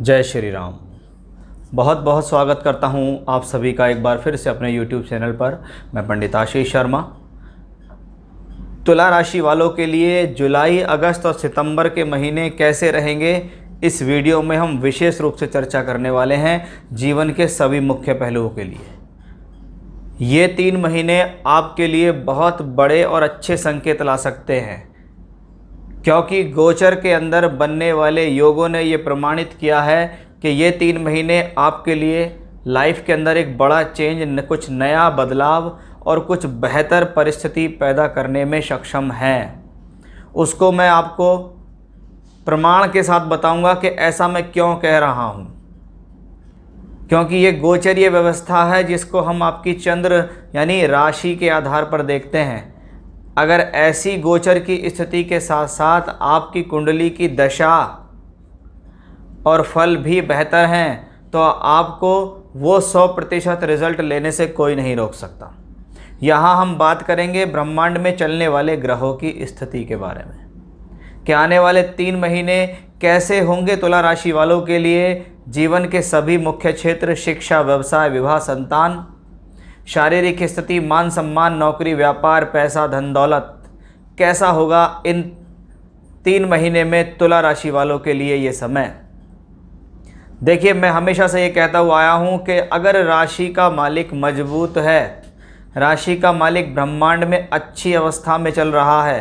जय श्री राम बहुत बहुत स्वागत करता हूं आप सभी का एक बार फिर से अपने YouTube चैनल पर मैं पंडित आशीष शर्मा तुला राशि वालों के लिए जुलाई अगस्त और सितंबर के महीने कैसे रहेंगे इस वीडियो में हम विशेष रूप से चर्चा करने वाले हैं जीवन के सभी मुख्य पहलुओं के लिए ये तीन महीने आपके लिए बहुत बड़े और अच्छे संकेत ला सकते हैं क्योंकि गोचर के अंदर बनने वाले योगों ने ये प्रमाणित किया है कि ये तीन महीने आपके लिए लाइफ के अंदर एक बड़ा चेंज कुछ नया बदलाव और कुछ बेहतर परिस्थिति पैदा करने में सक्षम है उसको मैं आपको प्रमाण के साथ बताऊंगा कि ऐसा मैं क्यों कह रहा हूं क्योंकि ये गोचरीय व्यवस्था है जिसको हम आपकी चंद्र यानी राशि के आधार पर देखते हैं अगर ऐसी गोचर की स्थिति के साथ साथ आपकी कुंडली की दशा और फल भी बेहतर हैं तो आपको वो सौ प्रतिशत रिजल्ट लेने से कोई नहीं रोक सकता यहाँ हम बात करेंगे ब्रह्मांड में चलने वाले ग्रहों की स्थिति के बारे में कि आने वाले तीन महीने कैसे होंगे तुला राशि वालों के लिए जीवन के सभी मुख्य क्षेत्र शिक्षा व्यवसाय विवाह संतान शारीरिक स्थिति मान सम्मान नौकरी व्यापार पैसा धन दौलत कैसा होगा इन तीन महीने में तुला राशि वालों के लिए ये समय देखिए मैं हमेशा से ये कहता हुआ आया हूँ कि अगर राशि का मालिक मजबूत है राशि का मालिक ब्रह्मांड में अच्छी अवस्था में चल रहा है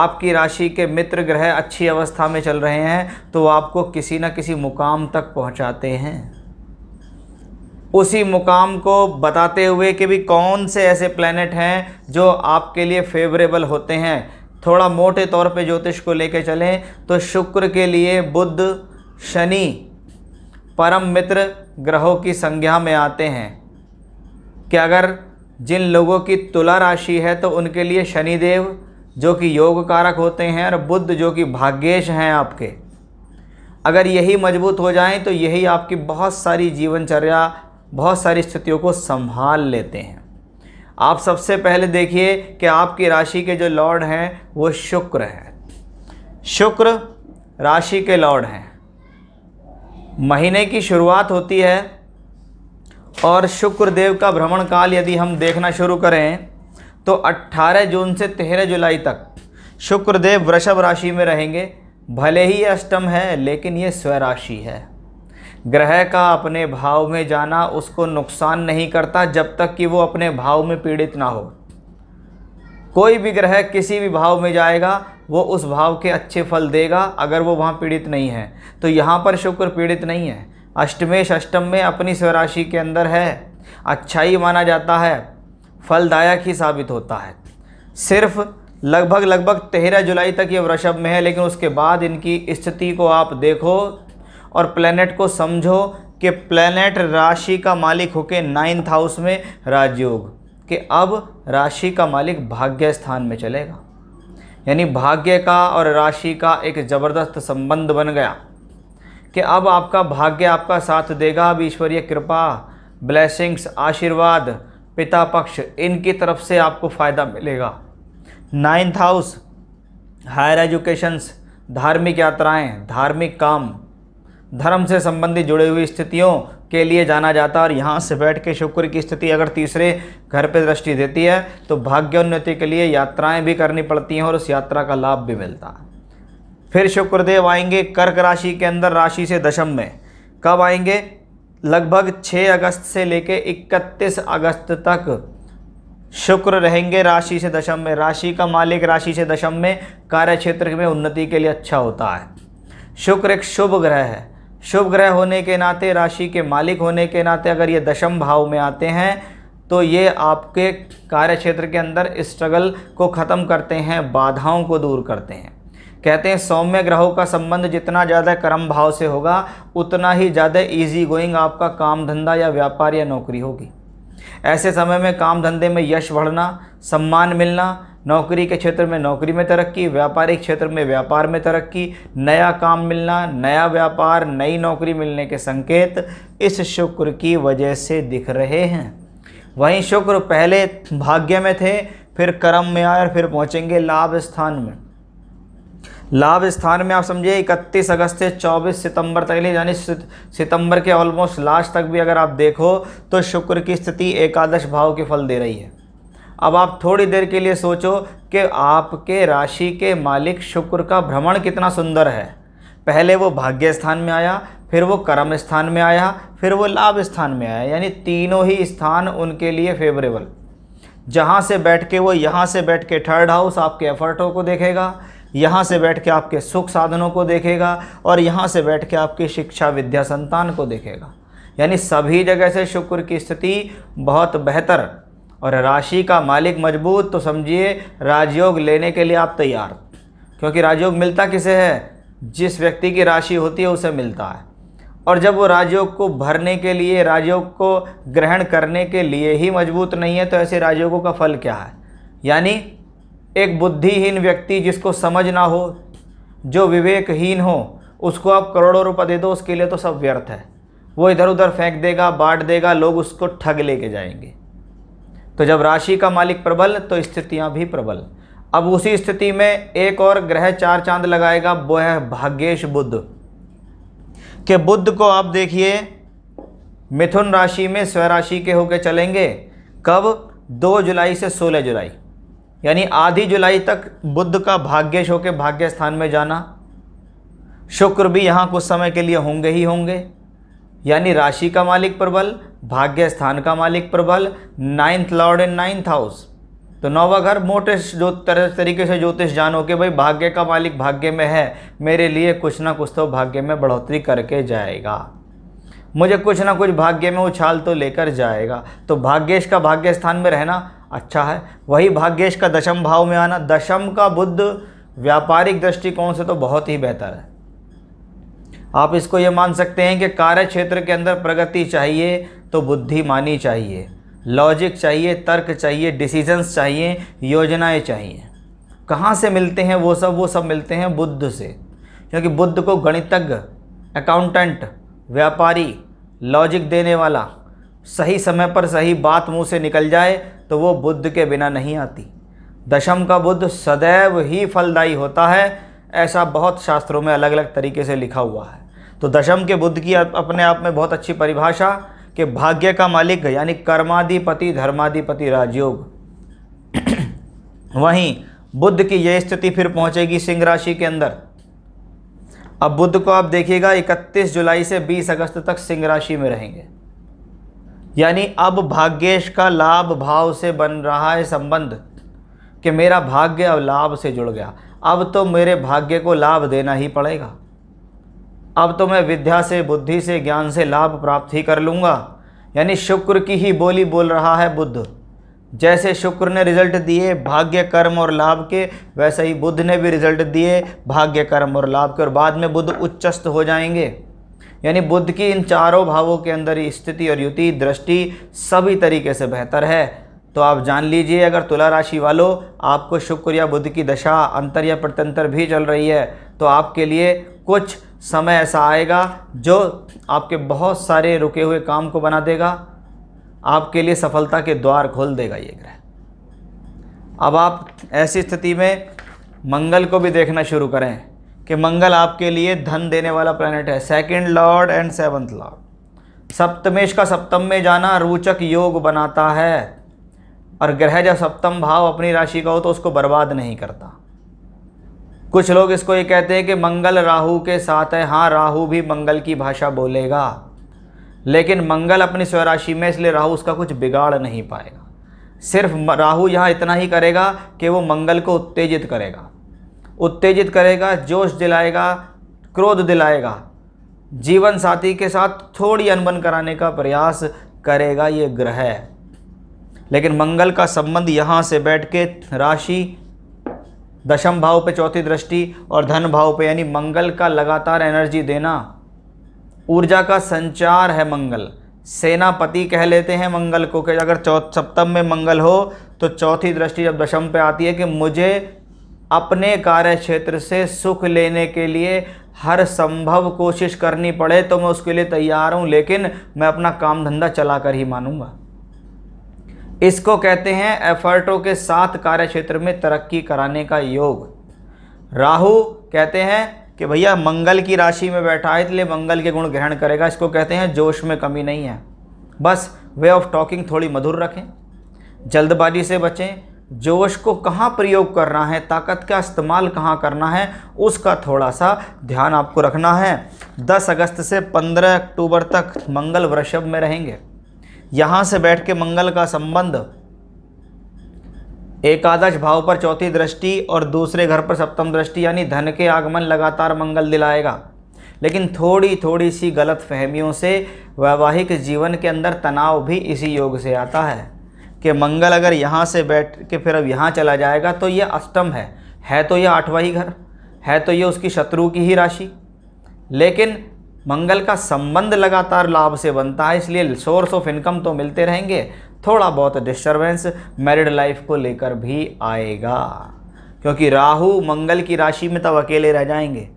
आपकी राशि के मित्र ग्रह अच्छी अवस्था में चल रहे हैं तो आपको किसी न किसी मुकाम तक पहुँचाते हैं उसी मुकाम को बताते हुए कि भी कौन से ऐसे प्लानट हैं जो आपके लिए फेवरेबल होते हैं थोड़ा मोटे तौर पे ज्योतिष को लेके चलें तो शुक्र के लिए बुध शनि परम मित्र ग्रहों की संज्ञा में आते हैं कि अगर जिन लोगों की तुला राशि है तो उनके लिए शनिदेव जो कि योग कारक होते हैं और बुद्ध जो कि भाग्येश हैं आपके अगर यही मजबूत हो जाएं तो यही आपकी बहुत सारी जीवनचर्या बहुत सारी स्थितियों को संभाल लेते हैं आप सबसे पहले देखिए कि आपकी राशि के जो लॉर्ड हैं वो शुक्र हैं शुक्र राशि के लॉर्ड हैं महीने की शुरुआत होती है और शुक्र देव का भ्रमण काल यदि हम देखना शुरू करें तो 18 जून से 13 जुलाई तक शुक्रदेव वृषभ राशि में रहेंगे भले ही अष्टम है लेकिन ये स्वराशि है ग्रह का अपने भाव में जाना उसको नुकसान नहीं करता जब तक कि वो अपने भाव में पीड़ित ना हो कोई भी ग्रह किसी भी भाव में जाएगा वो उस भाव के अच्छे फल देगा अगर वो वहाँ पीड़ित नहीं है तो यहाँ पर शुक्र पीड़ित नहीं है अष्टमेश अष्टम में अपनी स्वराशि के अंदर है अच्छाई माना जाता है फलदायक ही साबित होता है सिर्फ लगभग लगभग तेरह जुलाई तक ये वृषभ में है लेकिन उसके बाद इनकी स्थिति को आप देखो और प्लेनेट को समझो कि प्लेनेट राशि का मालिक होके नाइन्थ हाउस में राजयोग कि अब राशि का मालिक भाग्य स्थान में चलेगा यानी भाग्य का और राशि का एक ज़बरदस्त संबंध बन गया कि अब आपका भाग्य आपका साथ देगा अब ईश्वरीय कृपा ब्लैसिंग्स आशीर्वाद पिता पक्ष इनकी तरफ से आपको फ़ायदा मिलेगा नाइन्थ हाउस हायर एजुकेशंस धार्मिक यात्राएं धार्मिक काम धर्म से संबंधित जुड़ी हुई स्थितियों के लिए जाना जाता है और यहाँ से बैठ के शुक्र की स्थिति अगर तीसरे घर पर दृष्टि देती है तो भाग्योन्नति के लिए यात्राएं भी करनी पड़ती हैं और उस यात्रा का लाभ भी मिलता है फिर शुक्रदेव आएंगे कर्क राशि के अंदर राशि से दशम में कब आएंगे लगभग 6 अगस्त से लेकर इकतीस अगस्त तक शुक्र रहेंगे राशि से दशम में राशि का मालिक राशि से दशम में कार्य क्षेत्र में उन्नति के लिए अच्छा होता है शुक्र एक शुभ ग्रह है शुभ ग्रह होने के नाते राशि के मालिक होने के नाते अगर ये दशम भाव में आते हैं तो ये आपके कार्य क्षेत्र के अंदर स्ट्रगल को ख़त्म करते हैं बाधाओं को दूर करते हैं कहते हैं सौम्य ग्रहों का संबंध जितना ज़्यादा कर्म भाव से होगा उतना ही ज़्यादा ईजी गोइंग आपका काम धंधा या व्यापार या नौकरी होगी ऐसे समय में काम धंधे में यश बढ़ना सम्मान मिलना नौकरी के क्षेत्र में नौकरी में तरक्की व्यापारिक क्षेत्र में व्यापार में तरक्की नया काम मिलना नया व्यापार नई नौकरी मिलने के संकेत इस शुक्र की वजह से दिख रहे हैं वहीं शुक्र पहले भाग्य में थे फिर कर्म में आए और फिर पहुंचेंगे लाभ स्थान में लाभ स्थान में आप समझिए 31 अगस्त से 24 सितंबर तक लिए यानी सितंबर के ऑलमोस्ट लास्ट तक भी अगर आप देखो तो शुक्र की स्थिति एकादश भाव के फल दे रही है अब आप थोड़ी देर के लिए सोचो कि आपके राशि के मालिक शुक्र का भ्रमण कितना सुंदर है पहले वो भाग्य स्थान में आया फिर वो कर्म स्थान में आया फिर वो लाभ स्थान में आया यानी तीनों ही स्थान उनके लिए फेवरेबल जहाँ से बैठ के वो यहाँ से बैठ के थर्ड हाउस आपके एफर्टों को देखेगा यहाँ से बैठ के आपके सुख साधनों को देखेगा और यहाँ से बैठ के आपकी शिक्षा विद्या संतान को देखेगा यानी सभी जगह से शुक्र की स्थिति बहुत बेहतर और राशि का मालिक मजबूत तो समझिए राजयोग लेने के लिए आप तैयार क्योंकि राजयोग मिलता किसे है जिस व्यक्ति की राशि होती है उसे मिलता है और जब वो राजयोग को भरने के लिए राजयोग को ग्रहण करने के लिए ही मजबूत नहीं है तो ऐसे राजयोगों का फल क्या है यानी एक बुद्धिहीन व्यक्ति जिसको समझ ना हो जो विवेकहीन हो उसको आप करोड़ों रुपये दे दो उसके लिए तो सब व्यर्थ है वो इधर उधर फेंक देगा बांट देगा लोग उसको ठग लेके जाएंगे तो जब राशि का मालिक प्रबल तो स्थितियाँ भी प्रबल अब उसी स्थिति में एक और ग्रह चार चांद लगाएगा वो है भाग्येश बुद्ध के बुद्ध को आप देखिए मिथुन राशि में स्वराशि के होकर चलेंगे कब दो जुलाई से सोलह जुलाई यानी आधी जुलाई तक बुद्ध का भाग्येश होकर भाग्य स्थान में जाना शुक्र भी यहाँ कुछ समय के लिए होंगे ही होंगे यानी राशि का मालिक प्रबल भाग्य स्थान का मालिक प्रबल ninth lord and ninth house तो नौवा घर मोटे जो तरह तरीके से ज्योतिष जानो कि भाई भाग्य का मालिक भाग्य में है मेरे लिए कुछ ना कुछ तो भाग्य में बढ़ोतरी करके जाएगा मुझे कुछ ना कुछ भाग्य में उछाल तो लेकर जाएगा तो भाग्येश का भाग्य स्थान में रहना अच्छा है वही भाग्येश का दशम भाव में आना दशम का बुद्ध व्यापारिक दृष्टिकोण से तो बहुत ही बेहतर है आप इसको ये मान सकते हैं कि कार्य क्षेत्र के अंदर प्रगति चाहिए तो बुद्धि मानी चाहिए लॉजिक चाहिए तर्क चाहिए डिसीजंस चाहिए योजनाएं चाहिए कहाँ से मिलते हैं वो सब वो सब मिलते हैं बुद्ध से क्योंकि बुद्ध को गणितज्ञ अकाउंटेंट व्यापारी लॉजिक देने वाला सही समय पर सही बात मुंह से निकल जाए तो वो बुद्ध के बिना नहीं आती दशम का बुद्ध सदैव ही फलदायी होता है ऐसा बहुत शास्त्रों में अलग अलग तरीके से लिखा हुआ है तो दशम के बुद्ध की अपने आप में बहुत अच्छी परिभाषा कि भाग्य का मालिक यानी कर्माधिपति धर्माधिपति राजयोग वहीं बुद्ध की यह स्थिति फिर पहुंचेगी सिंह राशि के अंदर अब बुद्ध को आप देखिएगा 31 जुलाई से 20 अगस्त तक सिंह राशि में रहेंगे यानी अब भाग्येश का लाभ भाव से बन रहा है संबंध कि मेरा भाग्य अब लाभ से जुड़ गया अब तो मेरे भाग्य को लाभ देना ही पड़ेगा अब तो मैं विद्या से बुद्धि से ज्ञान से लाभ प्राप्त ही कर लूँगा यानी शुक्र की ही बोली बोल रहा है बुद्ध जैसे शुक्र ने रिजल्ट दिए भाग्य कर्म और लाभ के वैसे ही बुद्ध ने भी रिजल्ट दिए भाग्य कर्म और लाभ के और बाद में बुद्ध उच्चस्त हो जाएंगे यानी बुद्ध की इन चारों भावों के अंदर ही स्थिति और युति दृष्टि सभी तरीके से बेहतर है तो आप जान लीजिए अगर तुला राशि वालों आपको शुक्र या बुद्ध की दशा अंतर या प्रत्यंतर भी चल रही है तो आपके लिए कुछ समय ऐसा आएगा जो आपके बहुत सारे रुके हुए काम को बना देगा आपके लिए सफलता के द्वार खोल देगा ये ग्रह अब आप ऐसी स्थिति में मंगल को भी देखना शुरू करें कि मंगल आपके लिए धन देने वाला प्लैनेट है second lord and seventh lord सप्तमेश का सप्तम में जाना रोचक योग बनाता है और ग्रह जब सप्तम भाव अपनी राशि का हो तो उसको बर्बाद नहीं करता कुछ लोग इसको ये कहते हैं कि मंगल राहु के साथ है हाँ राहु भी मंगल की भाषा बोलेगा लेकिन मंगल अपनी स्वराशि में इसलिए राहु उसका कुछ बिगाड़ नहीं पाएगा सिर्फ राहु यहाँ इतना ही करेगा कि वो मंगल को उत्तेजित करेगा उत्तेजित करेगा जोश दिलाएगा क्रोध दिलाएगा जीवन साथी के साथ थोड़ी अनबन कराने का प्रयास करेगा ये ग्रह है लेकिन मंगल का संबंध यहाँ से बैठ के राशि दशम भाव पे चौथी दृष्टि और धन भाव पे यानी मंगल का लगातार एनर्जी देना ऊर्जा का संचार है मंगल सेनापति कह लेते हैं मंगल को कि अगर चौथ सप्तम में मंगल हो तो चौथी दृष्टि जब दशम पे आती है कि मुझे अपने कार्य क्षेत्र से सुख लेने के लिए हर संभव कोशिश करनी पड़े तो मैं उसके लिए तैयार हूँ लेकिन मैं अपना काम धंधा चला कर ही मानूंगा इसको कहते हैं एफर्टों के साथ कार्य क्षेत्र में तरक्की कराने का योग राहु कहते हैं कि भैया मंगल की राशि में बैठा है इसलिए मंगल के गुण ग्रहण करेगा इसको कहते हैं जोश में कमी नहीं है बस वे ऑफ टॉकिंग थोड़ी मधुर रखें जल्दबाजी से बचें जोश को कहाँ प्रयोग करना है ताकत का इस्तेमाल कहाँ करना है उसका थोड़ा सा ध्यान आपको रखना है 10 अगस्त से 15 अक्टूबर तक मंगल वृषभ में रहेंगे यहाँ से बैठ के मंगल का संबंध एकादश भाव पर चौथी दृष्टि और दूसरे घर पर सप्तम दृष्टि यानी धन के आगमन लगातार मंगल दिलाएगा लेकिन थोड़ी थोड़ी सी गलत फहमियों से वैवाहिक जीवन के अंदर तनाव भी इसी योग से आता है कि मंगल अगर यहाँ से बैठ के फिर अब यहाँ चला जाएगा तो ये अष्टम है है तो यह आठवाही घर है तो ये उसकी शत्रु की ही राशि लेकिन मंगल का संबंध लगातार लाभ से बनता है इसलिए सोर्स ऑफ इनकम तो मिलते रहेंगे थोड़ा बहुत डिस्टर्बेंस मैरिड लाइफ को लेकर भी आएगा क्योंकि राहु मंगल की राशि में तब अकेले रह जाएंगे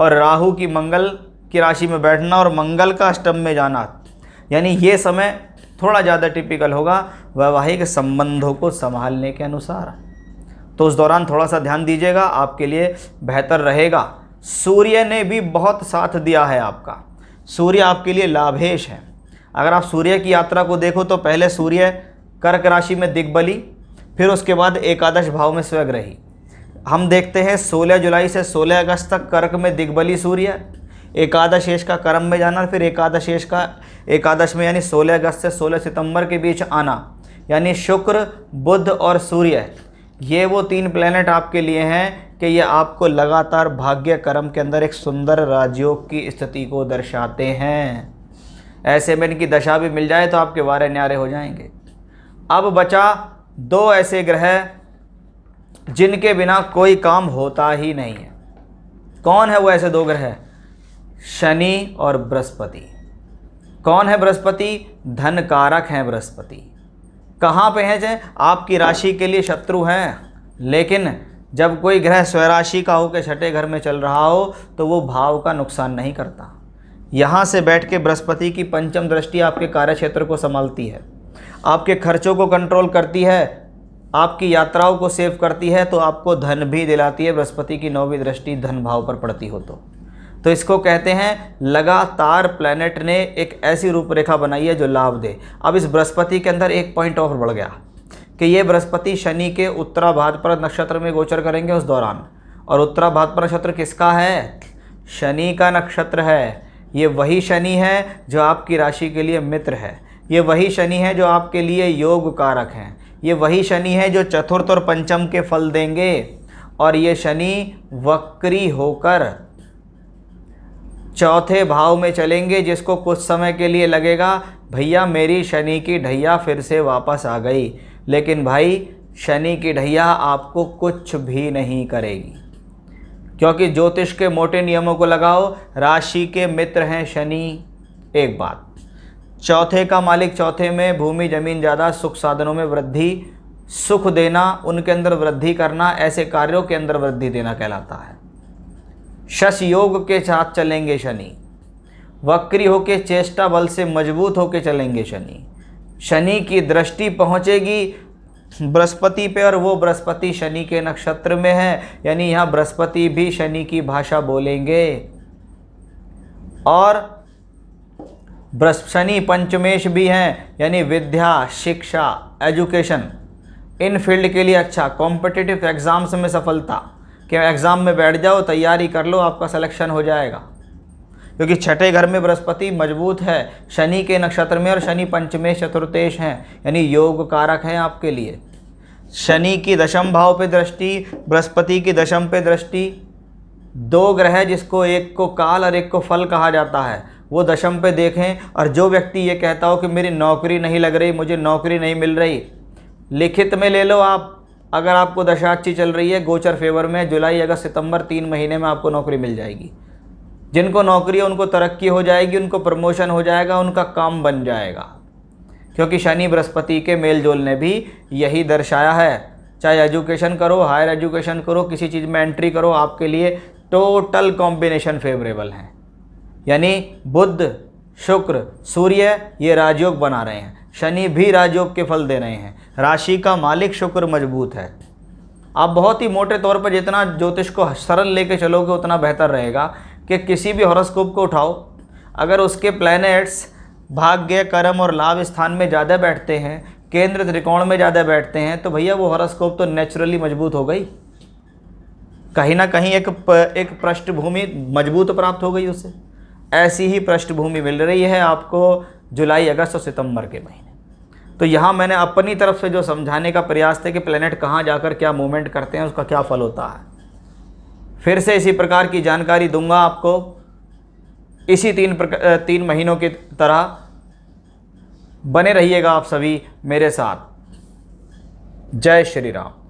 और राहु की मंगल की राशि में बैठना और मंगल का अष्टम में जाना यानी ये समय थोड़ा ज़्यादा टिपिकल होगा वैवाहिक संबंधों को संभालने के अनुसार तो उस दौरान थोड़ा सा ध्यान दीजिएगा आपके लिए बेहतर रहेगा सूर्य ने भी बहुत साथ दिया है आपका सूर्य आपके लिए लाभेश है अगर आप सूर्य की यात्रा को देखो तो पहले सूर्य कर्क राशि में दिग्बली फिर उसके बाद एकादश भाव में स्वग्रही हम देखते हैं 16 जुलाई से 16 अगस्त तक कर्क में दिग्बली सूर्य एकादशेष का कर्म में जाना फिर एकादशेष का एकादश में यानी 16 अगस्त से 16 सितंबर के बीच आना यानी शुक्र बुध और सूर्य ये वो तीन प्लेनेट आपके लिए हैं कि ये आपको लगातार भाग्य कर्म के अंदर एक सुंदर राजयोग की स्थिति को दर्शाते हैं ऐसे में इनकी दशा भी मिल जाए तो आपके वारे न्यारे हो जाएंगे अब बचा दो ऐसे ग्रह जिनके बिना कोई काम होता ही नहीं है कौन है वो ऐसे दो ग्रह शनि और बृहस्पति कौन है बृहस्पति धन कारक हैं बृहस्पति कहाँ पे हैं जय आपकी राशि के लिए शत्रु हैं लेकिन जब कोई ग्रह स्वराशि का हो के छठे घर में चल रहा हो तो वो भाव का नुकसान नहीं करता यहाँ से बैठ के बृहस्पति की पंचम दृष्टि आपके कार्य क्षेत्र को संभालती है आपके खर्चों को कंट्रोल करती है आपकी यात्राओं को सेव करती है तो आपको धन भी दिलाती है बृहस्पति की नौवीं दृष्टि धन भाव पर पड़ती हो तो तो इसको कहते हैं लगातार प्लैनेट ने एक ऐसी रूपरेखा बनाई है जो लाभ दे अब इस बृहस्पति के अंदर एक पॉइंट ऑफ बढ़ गया कि ये बृहस्पति शनि के उत्तराभाद्रपद नक्षत्र में गोचर करेंगे उस दौरान और उत्तराभाद्रपद नक्षत्र किसका है शनि का नक्षत्र है ये वही शनि है जो आपकी राशि के लिए मित्र है ये वही शनि है जो आपके लिए योग कारक हैं ये वही शनि है जो चतुर्थ और पंचम के फल देंगे और ये शनि वक्री होकर चौथे भाव में चलेंगे जिसको कुछ समय के लिए लगेगा भैया मेरी शनि की ढैया फिर से वापस आ गई लेकिन भाई शनि की ढैया आपको कुछ भी नहीं करेगी क्योंकि ज्योतिष के मोटे नियमों को लगाओ राशि के मित्र हैं शनि एक बात चौथे का मालिक चौथे में भूमि जमीन ज़्यादा सुख साधनों में वृद्धि सुख देना उनके अंदर वृद्धि करना ऐसे कार्यों के अंदर वृद्धि देना कहलाता है शश योग के साथ चलेंगे शनि वक्री होके चेष्टा बल से मजबूत होके चलेंगे शनि शनि की दृष्टि पहुंचेगी बृहस्पति पे और वो बृहस्पति शनि के नक्षत्र में है यानी यहाँ बृहस्पति भी शनि की भाषा बोलेंगे और शनि पंचमेश भी हैं यानी विद्या शिक्षा एजुकेशन इन फील्ड के लिए अच्छा कॉम्पिटिटिव एग्ज़ाम्स में सफलता कि एग्ज़ाम में बैठ जाओ तैयारी कर लो आपका सिलेक्शन हो जाएगा क्योंकि छठे घर में बृहस्पति मजबूत है शनि के नक्षत्र में और शनि पंचमेश चतुर्थेश हैं यानी योग कारक हैं आपके लिए शनि की दशम भाव पे दृष्टि बृहस्पति की दशम पे दृष्टि दो ग्रह जिसको एक को काल और एक को फल कहा जाता है वो दशम पे देखें और जो व्यक्ति ये कहता हो कि मेरी नौकरी नहीं लग रही मुझे नौकरी नहीं मिल रही लिखित में ले लो आप अगर आपको दशा अच्छी चल रही है गोचर फेवर में जुलाई अगस्त सितंबर तीन महीने में आपको नौकरी मिल जाएगी जिनको नौकरी है उनको तरक्की हो जाएगी उनको प्रमोशन हो जाएगा उनका काम बन जाएगा क्योंकि शनि बृहस्पति के मेल जोल ने भी यही दर्शाया है चाहे एजुकेशन करो हायर एजुकेशन करो किसी चीज़ में एंट्री करो आपके लिए टोटल कॉम्बिनेशन फेवरेबल हैं यानी बुद्ध शुक्र सूर्य ये राजयोग बना रहे हैं शनि भी राजयोग के फल दे रहे हैं राशि का मालिक शुक्र मजबूत है आप बहुत ही मोटे तौर पर जितना ज्योतिष को सरल लेके चलोगे उतना बेहतर रहेगा के किसी भी हॉरोस्कोप को उठाओ अगर उसके प्लैनेट्स भाग्य कर्म और लाभ स्थान में ज़्यादा बैठते हैं केंद्र त्रिकोण में ज़्यादा बैठते हैं तो भैया वो हॉरोस्कोप तो नेचुरली मजबूत हो गई कहीं ना कहीं एक प, एक पृष्ठभूमि मजबूत प्राप्त हो गई उसे ऐसी ही पृष्ठभूमि मिल रही है आपको जुलाई अगस्त और सितंबर के महीने तो यहाँ मैंने अपनी तरफ से जो समझाने का प्रयास था कि प्लेनेट कहाँ जाकर क्या मूवमेंट करते हैं उसका क्या फल होता है फिर से इसी प्रकार की जानकारी दूंगा आपको इसी तीन प्रकार तीन महीनों की तरह बने रहिएगा आप सभी मेरे साथ जय श्री राम